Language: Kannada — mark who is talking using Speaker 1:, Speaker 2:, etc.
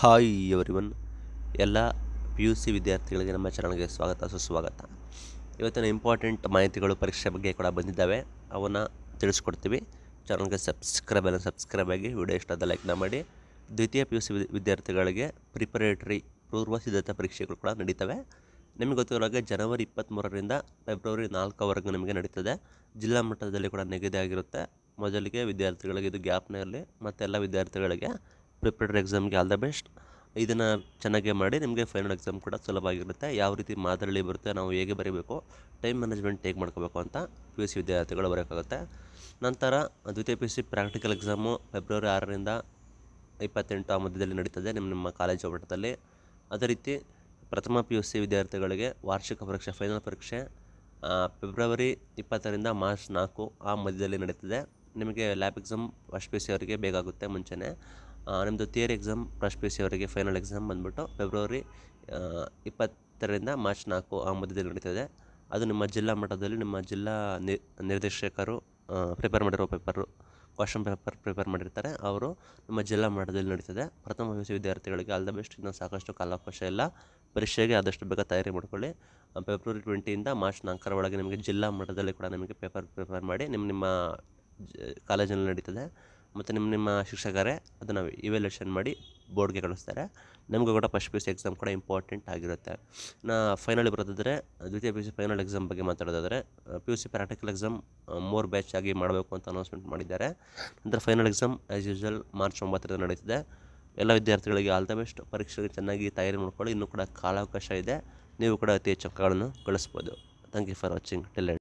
Speaker 1: ಹಾಯ್ ಎವರಿವನ್ ಎಲ್ಲ ಪಿ ಯು ಸಿ ವಿದ್ಯಾರ್ಥಿಗಳಿಗೆ ನಮ್ಮ ಚಾನಲ್ಗೆ ಸ್ವಾಗತ ಸುಸ್ವಾಗತ ಇವತ್ತಿನ ಇಂಪಾರ್ಟೆಂಟ್ ಮಾಹಿತಿಗಳು ಪರೀಕ್ಷೆ ಬಗ್ಗೆ ಕೂಡ ಬಂದಿದ್ದಾವೆ ಅವನ್ನು ತಿಳಿಸ್ಕೊಡ್ತೀವಿ ಚಾನಲ್ಗೆ ಸಬ್ಸ್ಕ್ರೈಬ್ ಎಲ್ಲ ಸಬ್ಸ್ಕ್ರೈಬ್ ಆಗಿ ವಿಡಿಯೋ ಇಷ್ಟ ಲೈಕ್ನ ಮಾಡಿ ದ್ವಿತೀಯ ಪಿ ಯು ಸಿ ವಿದ್ಯಾರ್ಥಿಗಳಿಗೆ ಪ್ರಿಪರೇಟರಿ ಪೂರ್ವ ಸಿದ್ಧತಾ ಪರೀಕ್ಷೆಗಳು ಕೂಡ ನಡೀತವೆ ನಿಮಗೆ ಗೊತ್ತಿರೋ ಹಾಗೆ ಜನವರಿ ಇಪ್ಪತ್ತ್ಮೂರರಿಂದ ಫೆಬ್ರವರಿ ನಾಲ್ಕವರೆಗೂ ನಿಮಗೆ ನಡೀತದೆ ಜಿಲ್ಲಾ ಮಟ್ಟದಲ್ಲಿ ಕೂಡ ನಿಗದಿಯಾಗಿರುತ್ತೆ ಆಗಿರುತ್ತೆ ಮೊದಲಿಗೆ ವಿದ್ಯಾರ್ಥಿಗಳಿಗೆ ಇದು ಗ್ಯಾಪ್ನ ಮತ್ತು ಎಲ್ಲ ವಿದ್ಯಾರ್ಥಿಗಳಿಗೆ ಪ್ರಿಪ್ರೇಟರ್ ಎಕ್ಸಾಮ್ಗೆ ಆಲ್ ದ ಬೆಸ್ಟ್ ಇದನ್ನು ಚೆನ್ನಾಗೇ ಮಾಡಿ ನಿಮಗೆ ಫೈನಲ್ ಎಕ್ಸಾಮ್ ಕೂಡ ಸುಲಭವಾಗಿರುತ್ತೆ ಯಾವ ರೀತಿ ಮಾದರಿ ಬರುತ್ತೆ ನಾವು ಹೇಗೆ ಬರೀಬೇಕು ಟೈಮ್ ಮ್ಯಾನೇಜ್ಮೆಂಟ್ ಹೇಗೆ ಮಾಡ್ಕೋಬೇಕು ಅಂತ ಪಿ ಯು ಸಿ ವಿದ್ಯಾರ್ಥಿಗಳು ಬರೋಕ್ಕಾಗುತ್ತೆ ನಂತರ ದ್ವಿತೀಯ P U C practical exam February ಆರರಿಂದ ಇಪ್ಪತ್ತೆಂಟು ಆ ಮಧ್ಯದಲ್ಲಿ ನಡೀತದೆ ನಿಮ್ಮ ನಿಮ್ಮ ಕಾಲೇಜು ಮಟ್ಟದಲ್ಲಿ ಅದೇ ರೀತಿ ಪ್ರಥಮ ಪಿ ಯು ಸಿ ವಿದ್ಯಾರ್ಥಿಗಳಿಗೆ ವಾರ್ಷಿಕ ಪರೀಕ್ಷೆ ಫೈನಲ್ ಪರೀಕ್ಷೆ ಫೆಬ್ರವರಿ ಇಪ್ಪತ್ತರಿಂದ ಮಾರ್ಚ್ ನಾಲ್ಕು ಆ ಮಧ್ಯದಲ್ಲಿ ನಡೀತದೆ ನಿಮಗೆ lab exam first P U C ಅವರಿಗೆ ಬೇಕಾಗುತ್ತೆ ಮುಂಚೆನೇ ನಿಮ್ಮದು theory exam first P U C ಅವರಿಗೆ ಫೈನಲ್ ಎಕ್ಸಾಮ್ ಬಂದುಬಿಟ್ಟು ಫೆಬ್ರವರಿ ಇಪ್ಪತ್ತರಿಂದ ಮಾರ್ಚ್ ನಾಲ್ಕು ಆ ಮಧ್ಯದಲ್ಲಿ ನಡೀತದೆ ಅದು ನಿಮ್ಮ ಜಿಲ್ಲಾ ಮಟ್ಟದಲ್ಲಿ ನಿಮ್ಮ ಜಿಲ್ಲಾ ನಿರ್ದೇಶಕರು ಪ್ರಿಪೇರ್ ಮಾಡಿರೋ ಪೇಪರು ಕ್ವಶನ್ ಪೇಪರ್ ಪ್ರಿಪೇರ್ ಮಾಡಿರ್ತಾರೆ ಅವರು ನಮ್ಮ ಜಿಲ್ಲಾ ಮಟ್ಟದಲ್ಲಿ ನಡೀತದೆ ಪ್ರಥಮ ಪಿ ವಿದ್ಯಾರ್ಥಿಗಳಿಗೆ ಆಲ್ ದ ಬೆಸ್ಟ್ ಇನ್ನೂ ಸಾಕಷ್ಟು ಕಾಲಾವಕಾಶ ಇಲ್ಲ ಪರೀಕ್ಷೆಗೆ ಆದಷ್ಟು ಬೇಗ ತಯಾರಿ ಮಾಡ್ಕೊಳ್ಳಿ ಫೆಬ್ರವರಿ ಟ್ವೆಂಟಿಯಿಂದ ಮಾರ್ಚ್ ನಾಲ್ಕರ ಒಳಗೆ ನಿಮಗೆ ಜಿಲ್ಲಾ ಮಟ್ಟದಲ್ಲಿ ಕೂಡ ನಿಮಗೆ ಪೇಪರ್ ಪ್ರಿಪೇರ್ ಮಾಡಿ ನಿಮ್ಮ ನಿಮ್ಮ ಕಾಲೇಜಿನಲ್ಲಿ ನಡೀತದೆ ಮತ್ತು ನಿಮ್ಮ ನಿಮ್ಮ ಶಿಕ್ಷಕರೇ ಅದನ್ನು ಇವ್ಯಾಲ್ಯೂಷನ್ ಮಾಡಿ ಬೋರ್ಡ್ಗೆ ಕಳಿಸ್ತಾರೆ ನಮಗೂ ಕೂಡ first P U C exam ಕೂಡ ಇಂಪಾರ್ಟೆಂಟ್ ಆಗಿರುತ್ತೆ ನಾ ಫೈನಲಿ ಬರೋದಾದರೆ ದ್ವಿತೀಯ P U C final exam ಬಗ್ಗೆ ಮಾತಾಡೋದಾದರೆ P U C practical exam more batch ಆಗಿ ಮಾಡಬೇಕು ಅಂತ ಅನೌನ್ಸ್ಮೆಂಟ್ ಮಾಡಿದ್ದಾರೆ ನಂತರ final exam as usual March ಒಂಬತ್ತರಿಂದ ನಡೀತಿದೆ ಎಲ್ಲ ವಿದ್ಯಾರ್ಥಿಗಳಿಗೆ ಆಲ್ ದ ಬೆಸ್ಟ್ ಪರೀಕ್ಷೆಗೆ ಚೆನ್ನಾಗಿ ತಯಾರಿ ಮಾಡ್ಕೊಳ್ಳಿ ಇನ್ನೂ ಕೂಡ ಕಾಲಾವಕಾಶ ಇದೆ ನೀವು ಕೂಡ ಅತಿ ಹೆಚ್ಚು ಅಂಕಗಳನ್ನು ಗಳಿಸ್ಬೋದು ಥ್ಯಾಂಕ್ ಯು ಫಾರ್ ವಾಚಿಂಗ್ ಟೆಲೆಂಟ್